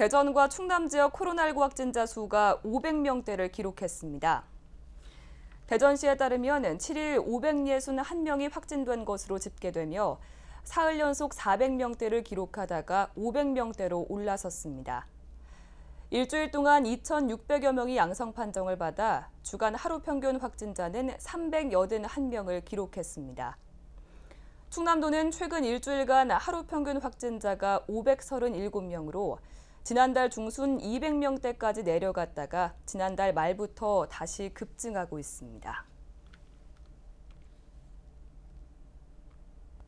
대전과 충남 지역 코로나19 확진자 수가 500명대를 기록했습니다. 대전시에 따르면 7일 561명이 확진된 것으로 집계되며 사흘 연속 400명대를 기록하다가 500명대로 올라섰습니다. 일주일 동안 2,600여 명이 양성 판정을 받아 주간 하루 평균 확진자는 381명을 기록했습니다. 충남도는 최근 일주일간 하루 평균 확진자가 537명으로 지난달 중순 200명대까지 내려갔다가 지난달 말부터 다시 급증하고 있습니다.